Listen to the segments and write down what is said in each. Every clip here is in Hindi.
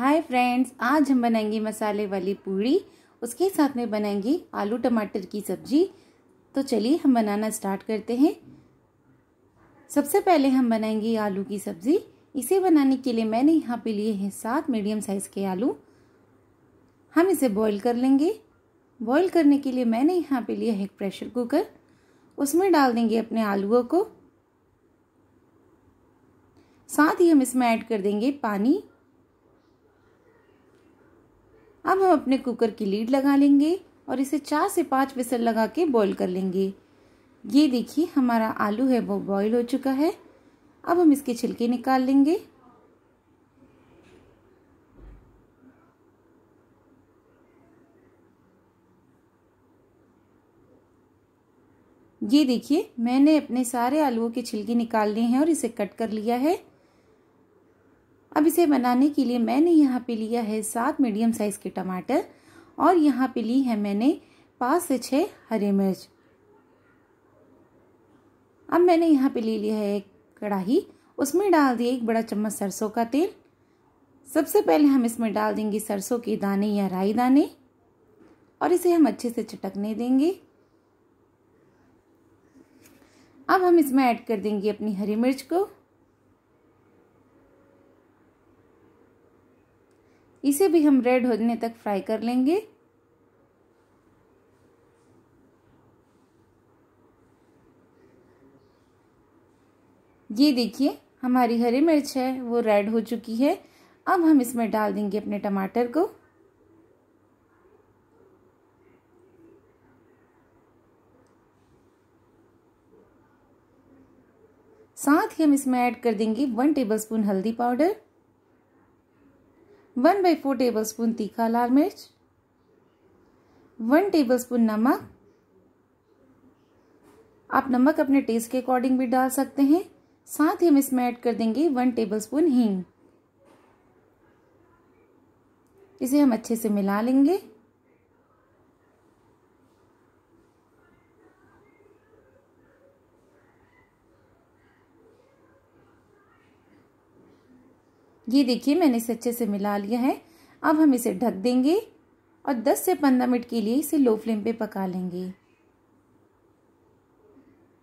हाय फ्रेंड्स आज हम बनाएंगे मसाले वाली पूड़ी उसके साथ में बनाएंगे आलू टमाटर की सब्जी तो चलिए हम बनाना स्टार्ट करते हैं सबसे पहले हम बनाएंगे आलू की सब्ज़ी इसे बनाने के लिए मैंने यहाँ पे लिए हैं सात मीडियम साइज़ के आलू हम इसे बॉईल कर लेंगे बॉईल करने के लिए मैंने यहाँ पे लिया है एक प्रेशर कुकर उसमें डाल देंगे अपने आलूओं को साथ ही हम इसमें ऐड कर देंगे पानी अब हम अपने कुकर की लीड लगा लेंगे और इसे चार से पाँच विसल लगा के बॉईल कर लेंगे ये देखिए हमारा आलू है वो बॉईल हो चुका है अब हम इसके छिलके निकाल लेंगे ये देखिए मैंने अपने सारे आलूओं के छिलके निकाल लिए हैं और इसे कट कर लिया है अब इसे बनाने के लिए मैंने यहाँ पे लिया है सात मीडियम साइज़ के टमाटर और यहाँ पे ली है मैंने पाँच से छः हरी मिर्च अब मैंने यहाँ पे ले लिया है एक कढ़ाही उसमें डाल दिए एक बड़ा चम्मच सरसों का तेल सबसे पहले हम इसमें डाल देंगे सरसों के दाने या राई दाने और इसे हम अच्छे से चटकने देंगे अब हम इसमें ऐड कर देंगे अपनी हरी मिर्च को इसे भी हम रेड होने तक फ्राई कर लेंगे ये देखिए हमारी हरी मिर्च है वो रेड हो चुकी है अब हम इसमें डाल देंगे अपने टमाटर को साथ ही हम इसमें ऐड कर देंगे वन टेबलस्पून हल्दी powder one by four tablespoon तीखा लाल मिर्च वन टेबल स्पून नमक आप नमक अपने टेस्ट के अकॉर्डिंग भी डाल सकते हैं साथ ही हम इसमें ऐड कर देंगे वन टेबल स्पून हींग इसे हम अच्छे से मिला लेंगे ये देखिए मैंने इसे अच्छे से मिला लिया है अब हम इसे ढक देंगे और 10 से 15 मिनट के लिए इसे लो फ्लेम पे पका लेंगे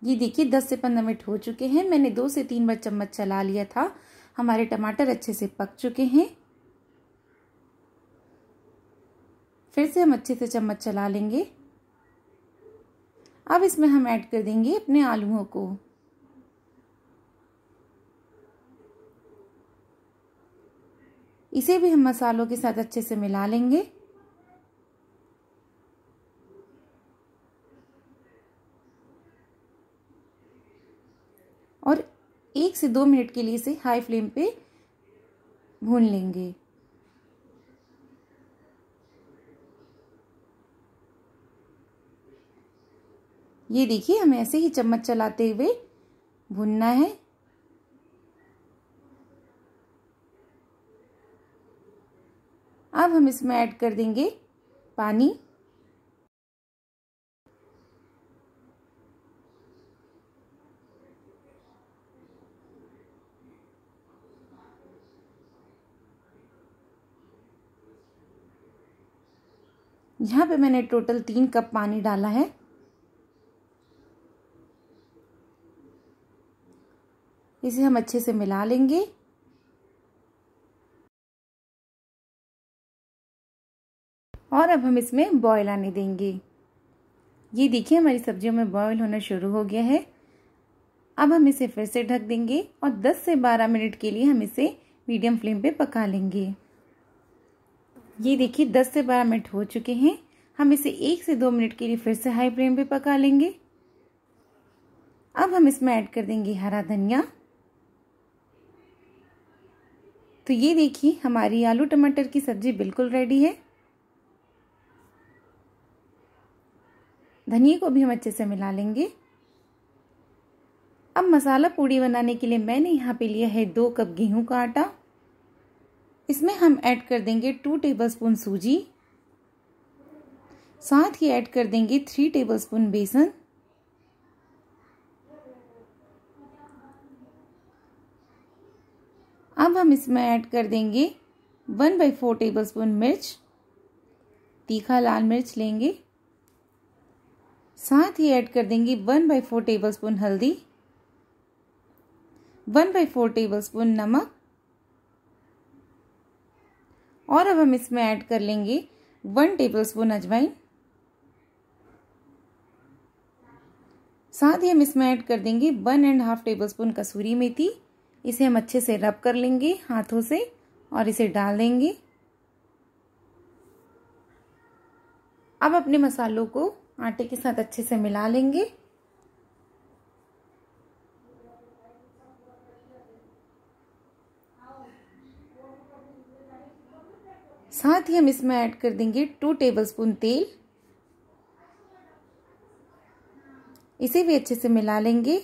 ये देखिए 10 से 15 मिनट हो चुके हैं मैंने दो से तीन बार चम्मच चला लिया था हमारे टमाटर अच्छे से पक चुके हैं फिर से हम अच्छे से चम्मच चला लेंगे अब इसमें हम ऐड कर देंगे अपने आलूओं को इसे भी हम मसालों के साथ अच्छे से मिला लेंगे और एक से दो मिनट के लिए इसे हाई फ्लेम पे भून लेंगे ये देखिए हमें ऐसे ही चम्मच चलाते हुए भुनना है अब हम इसमें ऐड कर देंगे पानी यहाँ पे मैंने टोटल तीन कप पानी डाला है इसे हम अच्छे से मिला लेंगे और अब हम इसमें बॉयल आने देंगे ये देखिए हमारी सब्जियों में बॉयल होना शुरू हो गया है अब हम इसे फिर से ढक देंगे और 10 से 12 मिनट के लिए हम इसे मीडियम फ्लेम पे पका लेंगे ये देखिए 10 से 12 मिनट हो चुके हैं हम इसे एक से दो मिनट के लिए फिर से हाई फ्लेम पे पका लेंगे अब हम इसमें ऐड कर देंगे हरा धनिया तो ये देखिए हमारी आलू टमाटर की सब्ज़ी बिल्कुल रेडी है धनिए को भी हम अच्छे से मिला लेंगे अब मसाला पूड़ी बनाने के लिए मैंने यहाँ पे लिया है दो कप गेहूं का आटा इसमें हम ऐड कर देंगे टू टेबलस्पून सूजी साथ ही ऐड कर देंगे थ्री टेबलस्पून बेसन अब हम इसमें ऐड कर देंगे one by four tablespoon मिर्च तीखा लाल मिर्च लेंगे साथ ही ऐड कर देंगे one by four tablespoon हल्दी one by four tablespoon नमक और अब हम इसमें ऐड कर लेंगे वन टेबल स्पून अजवाइन साथ ही हम इसमें ऐड कर देंगे one and half tablespoon कसूरी मेथी इसे हम अच्छे से रब कर लेंगे हाथों से और इसे डाल देंगे अब अपने मसालों को आटे के साथ अच्छे से मिला लेंगे साथ ही हम इसमें ऐड कर देंगे टू टेबलस्पून तेल इसे भी अच्छे से मिला लेंगे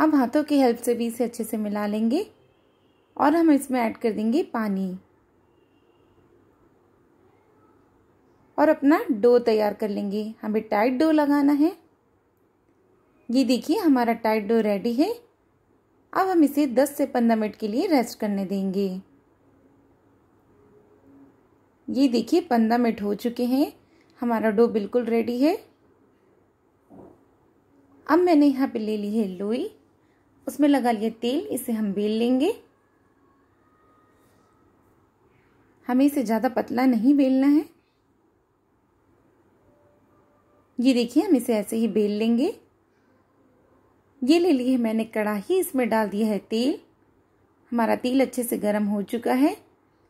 अब हाथों की हेल्प से भी इसे अच्छे से मिला लेंगे और हम इसमें ऐड कर देंगे पानी और अपना डो तैयार कर लेंगे हमें टाइट डो लगाना है ये देखिए हमारा टाइट डो रेडी है अब हम इसे 10 से 15 मिनट के लिए रेस्ट करने देंगे ये देखिए 15 मिनट हो चुके हैं हमारा डो बिल्कुल रेडी है अब मैंने यहाँ पे ले ली है लोई उसमें लगा लिया तेल इसे हम बेल लेंगे हमें इसे ज़्यादा पतला नहीं बेलना है ये देखिए हम इसे ऐसे ही बेल लेंगे ये ले लिए मैंने कढ़ाही इसमें डाल दिया है तेल हमारा तेल अच्छे से गर्म हो चुका है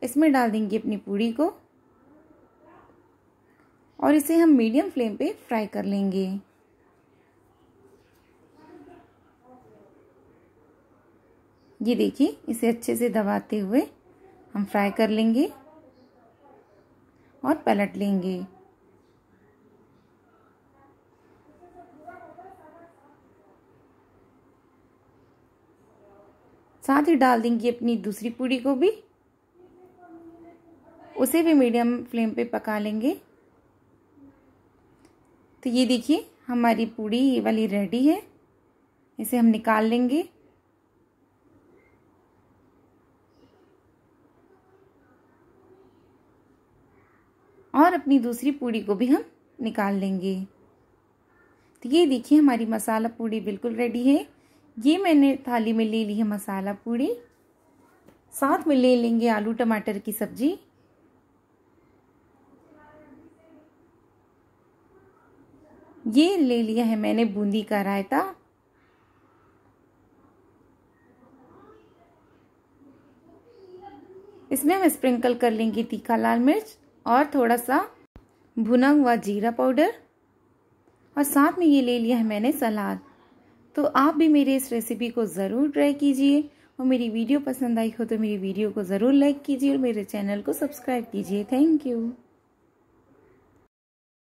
इसमें डाल देंगे अपनी पूड़ी को और इसे हम मीडियम फ्लेम पे फ्राई कर लेंगे ये देखिए इसे अच्छे से दबाते हुए हम फ्राई कर लेंगे और पलट लेंगे साथ ही डाल देंगे अपनी दूसरी पूड़ी को भी उसे भी मीडियम फ्लेम पे पका लेंगे तो ये देखिए हमारी पूड़ी ये वाली रेडी है इसे हम निकाल लेंगे और अपनी दूसरी पूड़ी को भी हम निकाल लेंगे तो ये देखिए हमारी मसाला पूड़ी बिल्कुल रेडी है ये मैंने थाली में ले ली है मसाला पूड़ी साथ में ले लेंगे आलू टमाटर की सब्जी ये ले लिया है मैंने बूंदी का रायता इसमें हम स्प्रिंकल कर लेंगे तीखा लाल मिर्च और थोड़ा सा भुना हुआ जीरा पाउडर और साथ में ये ले लिया है मैंने सलाद तो आप भी मेरे इस रेसिपी को ज़रूर ट्राई कीजिए और मेरी वीडियो पसंद आई हो तो मेरी वीडियो को ज़रूर लाइक कीजिए और मेरे चैनल को सब्सक्राइब कीजिए थैंक यू